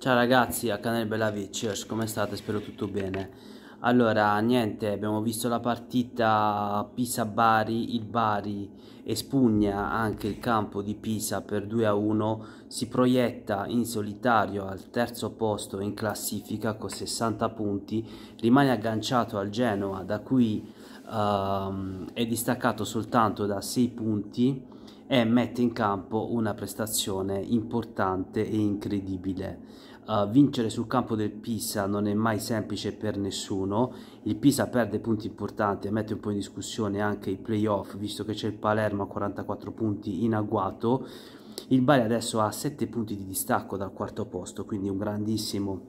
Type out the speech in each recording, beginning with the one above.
Ciao ragazzi a canale Bella Vicious, come state? Spero tutto bene. Allora, niente, abbiamo visto la partita Pisa-Bari, il Bari espugna anche il campo di Pisa per 2-1, si proietta in solitario al terzo posto in classifica con 60 punti, rimane agganciato al Genoa, da cui uh, è distaccato soltanto da 6 punti e mette in campo una prestazione importante e incredibile Uh, vincere sul campo del Pisa non è mai semplice per nessuno, il Pisa perde punti importanti e mette un po' in discussione anche i playoff visto che c'è il Palermo a 44 punti in agguato, il Bari adesso ha 7 punti di distacco dal quarto posto quindi un grandissimo,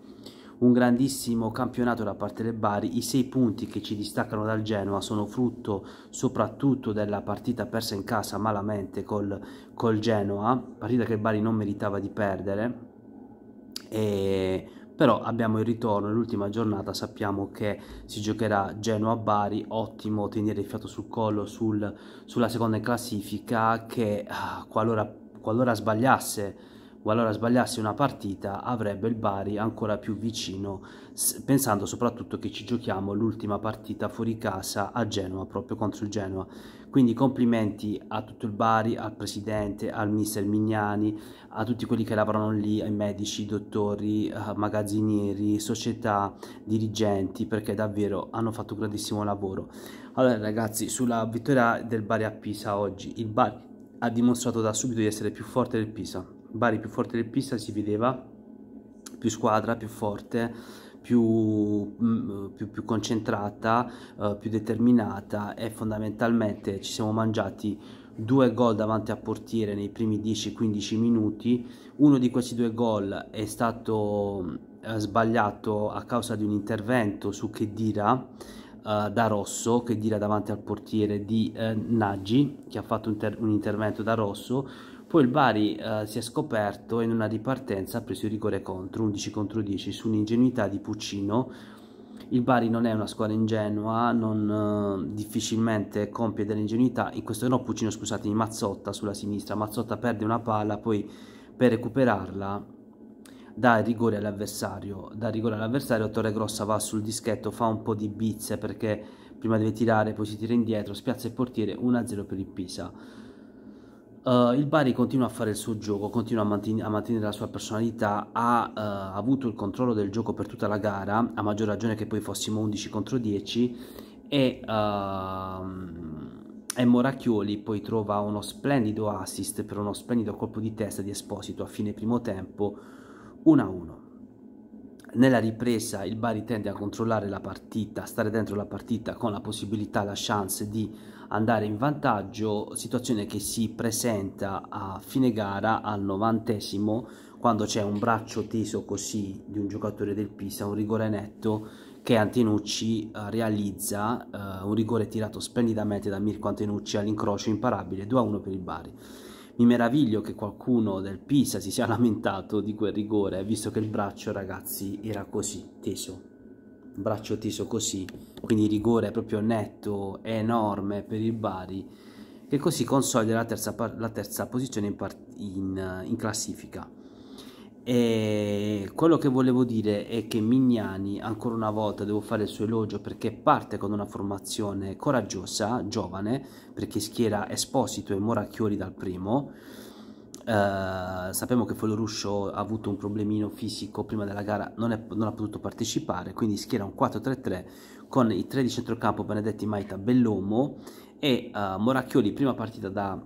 un grandissimo campionato da parte del Bari, i 6 punti che ci distaccano dal Genoa sono frutto soprattutto della partita persa in casa malamente col, col Genoa, partita che il Bari non meritava di perdere e, però abbiamo il ritorno, l'ultima giornata, sappiamo che si giocherà Genoa-Bari, ottimo tenere il fiato sul collo sul, sulla seconda classifica che ah, qualora, qualora sbagliasse qualora sbagliasse una partita avrebbe il Bari ancora più vicino pensando soprattutto che ci giochiamo l'ultima partita fuori casa a Genoa proprio contro il Genoa quindi complimenti a tutto il Bari, al presidente, al mister Mignani, a tutti quelli che lavorano lì, ai medici, dottori, eh, magazzinieri, società, dirigenti, perché davvero hanno fatto un grandissimo lavoro. Allora ragazzi, sulla vittoria del Bari a Pisa oggi, il Bari ha dimostrato da subito di essere più forte del Pisa. Bari più forte del Pisa si vedeva, più squadra, più forte, più, mm, più, più concentrata, eh, più determinata e fondamentalmente ci siamo mangiati due gol davanti a portiere nei primi 10-15 minuti. Uno di questi due gol è stato eh, sbagliato a causa di un intervento su Kedira eh, da Rosso, Chedira davanti al portiere di eh, Naggi, che ha fatto un, un intervento da Rosso poi il Bari eh, si è scoperto e in una ripartenza ha preso il rigore contro, 11 contro 10, su un'ingenuità di Puccino. Il Bari non è una squadra ingenua, non, eh, difficilmente compie delle ingenuità. In questo no, Puccino, scusatemi, Mazzotta sulla sinistra. Mazzotta perde una palla, poi per recuperarla dà il rigore all'avversario. Dà il rigore all'avversario, Torre Grossa va sul dischetto, fa un po' di bizze perché prima deve tirare, poi si tira indietro, spiazza il portiere, 1-0 per il Pisa. Uh, il Bari continua a fare il suo gioco, continua a, manten a mantenere la sua personalità, ha uh, avuto il controllo del gioco per tutta la gara, a maggior ragione che poi fossimo 11 contro 10 e, uh, e Moracchioli poi trova uno splendido assist per uno splendido colpo di testa di Esposito a fine primo tempo 1-1. Nella ripresa il Bari tende a controllare la partita, a stare dentro la partita con la possibilità, la chance di andare in vantaggio, situazione che si presenta a fine gara al novantesimo quando c'è un braccio teso così di un giocatore del Pisa, un rigore netto che Antenucci uh, realizza, uh, un rigore tirato splendidamente da Mirko Antenucci all'incrocio imparabile 2-1 per il Bari. Mi meraviglio che qualcuno del Pisa si sia lamentato di quel rigore, visto che il braccio, ragazzi, era così teso braccio teso così, quindi rigore proprio netto enorme per il Bari, che così consolida la terza, la terza posizione in, in, in classifica. E quello che volevo dire è che Mignani, ancora una volta, devo fare il suo elogio perché parte con una formazione coraggiosa, giovane, perché schiera Esposito e Moracchiori dal primo, eh, sappiamo che Foloruscio ha avuto un problemino fisico prima della gara, non, è, non ha potuto partecipare, quindi schiera un 4-3-3 con i tre di centrocampo Benedetti Maita Bellomo e eh, Moracchioli prima partita da,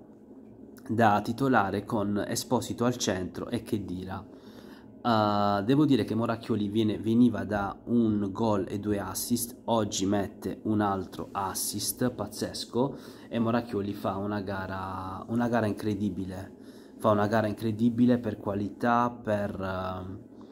da, titolare con Esposito al centro e Chedira. Uh, eh, devo dire che Moracchioli viene, veniva da un gol e due assist, oggi mette un altro assist pazzesco e Moracchioli fa una gara, una gara incredibile fa una gara incredibile per qualità, per, eh,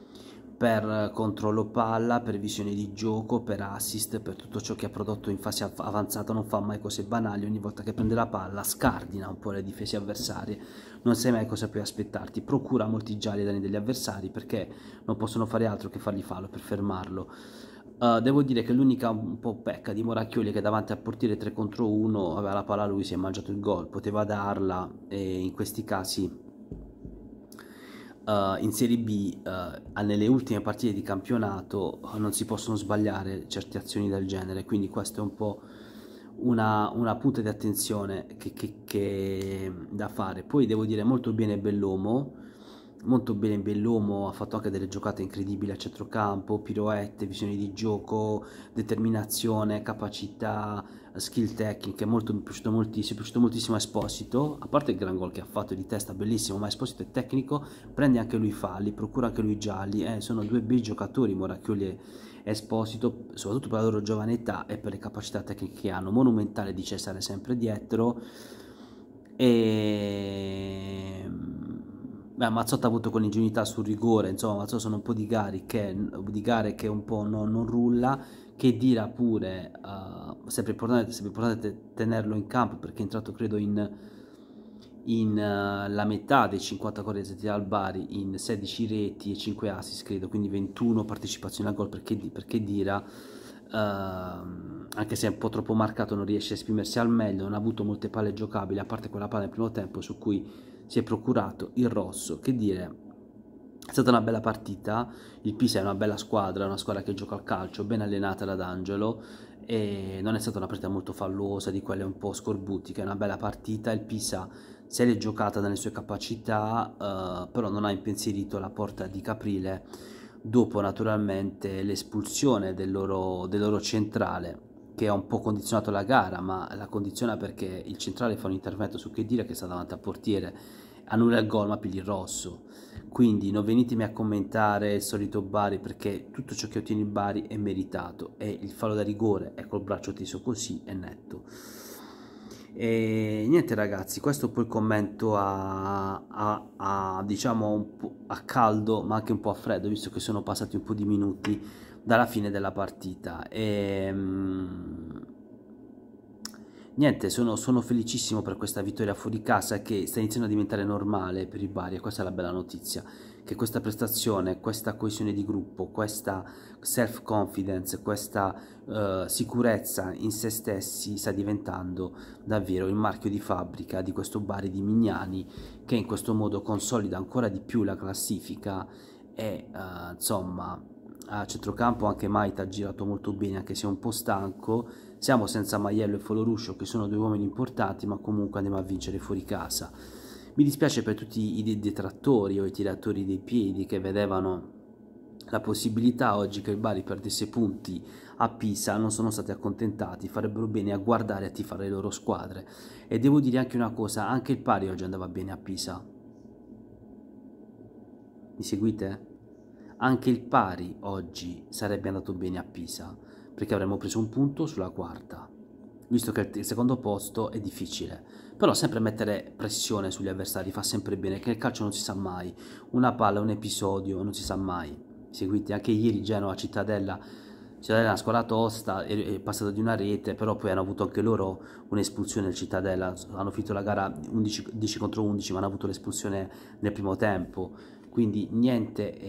per controllo palla, per visione di gioco, per assist, per tutto ciò che ha prodotto in fase avanzata, non fa mai cose banali, ogni volta che prende la palla scardina un po' le difese avversarie, non sai mai cosa puoi aspettarti, procura molti gialli ai danni degli avversari perché non possono fare altro che fargli fallo per fermarlo. Uh, devo dire che l'unica un po' pecca di Moracchioli che davanti al portiere 3 contro 1 aveva la palla lui, si è mangiato il gol, poteva darla e in questi casi uh, in Serie B uh, nelle ultime partite di campionato non si possono sbagliare certe azioni del genere, quindi questo è un po' una, una punta di attenzione che, che, che da fare. Poi devo dire molto bene Bellomo molto bene Bellomo, ha fatto anche delle giocate incredibili a centrocampo, piroette, visione di gioco, determinazione, capacità, skill tecniche, molto, mi, è piaciuto moltissimo, è piaciuto moltissimo Esposito, a parte il gran gol che ha fatto di testa, bellissimo, ma Esposito è tecnico, prende anche lui falli, procura anche lui gialli, eh, sono due bei giocatori Moracchioli e Esposito, soprattutto per la loro giovane età e per le capacità tecniche che hanno, monumentale di Cesare sempre dietro, e Beh, Mazzotta ha avuto quell'ingenuità sul rigore, insomma Mazzotta sono un po' di gare che, di gare che un po' non, non rulla, che Dira pure, uh, sempre, importante, sempre importante tenerlo in campo perché è entrato credo in, in uh, la metà dei 50 gol realizzati al Bari in 16 reti e 5 assist credo, quindi 21 partecipazioni al gol perché, perché Dira... Uh, ehm, anche se è un po' troppo marcato non riesce a esprimersi al meglio non ha avuto molte palle giocabili a parte quella palla nel primo tempo su cui si è procurato il rosso, che dire, è stata una bella partita, il Pisa è una bella squadra, una squadra che gioca al calcio, ben allenata da D'Angelo, e non è stata una partita molto fallosa, di quelle un po' scorbutiche, è una bella partita, il Pisa se l'è giocata nelle sue capacità, eh, però non ha impensierito la porta di Caprile, dopo naturalmente l'espulsione del, del loro centrale, che ha un po' condizionato la gara, ma la condiziona perché il centrale fa un intervento su che dire che sta davanti al portiere, annulla il gol ma pigli il rosso. Quindi non venitemi a commentare il solito Bari perché tutto ciò che ottiene il Bari è meritato e il fallo da rigore è col braccio teso così è netto. E niente ragazzi, questo poi commento a, a, a diciamo a caldo ma anche un po' a freddo visto che sono passati un po' di minuti dalla fine della partita. E, ehm, niente, sono, sono, felicissimo per questa vittoria fuori casa che sta iniziando a diventare normale per il Bari e questa è la bella notizia, che questa prestazione, questa coesione di gruppo, questa self-confidence, questa uh, sicurezza in se stessi sta diventando davvero il marchio di fabbrica di questo Bari di Mignani che in questo modo consolida ancora di più la classifica e uh, insomma a centrocampo anche Maita ha girato molto bene anche se è un po' stanco siamo senza Maiello e Foloruscio che sono due uomini importanti ma comunque andiamo a vincere fuori casa mi dispiace per tutti i detrattori o i tiratori dei piedi che vedevano la possibilità oggi che il Bari perdesse punti a Pisa non sono stati accontentati, farebbero bene a guardare e a tifare le loro squadre. E devo dire anche una cosa, anche il pari oggi andava bene a Pisa. Mi seguite? Anche il pari oggi sarebbe andato bene a Pisa, perché avremmo preso un punto sulla quarta, visto che il secondo posto è difficile. Però sempre mettere pressione sugli avversari fa sempre bene, che nel calcio non si sa mai. Una palla, un episodio, non si sa mai. Seguite, anche ieri Genova, Cittadella, Cittadella è una squadra tosta, è, passata di una rete, però poi hanno avuto anche loro un'espulsione del Cittadella, hanno finito la gara 11, 10 contro 11 ma hanno avuto l'espulsione nel primo tempo quindi niente è,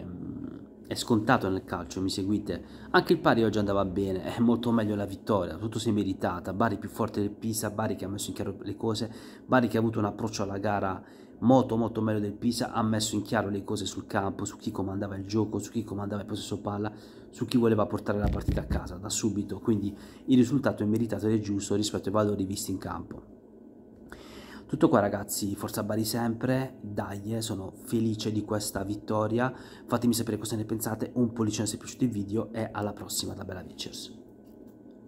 ehm, è scontato nel calcio, mi seguite? Anche il pari oggi andava bene, è molto meglio la vittoria, tutto si è meritata, Bari più forte del Pisa, Bari che ha messo in chiaro le cose, Bari che ha avuto un approccio alla gara molto molto meglio del Pisa, ha messo in chiaro le cose sul campo, su chi comandava il gioco, su chi comandava il possesso palla, su chi voleva portare la partita a casa da subito, quindi il risultato è meritato ed è giusto rispetto ai valori visti in campo. Tutto qua ragazzi, forza Bari sempre, dai, eh, sono felice di questa vittoria, fatemi sapere cosa ne pensate, un pollice se è piaciuto il video e alla prossima da Bella Vicious.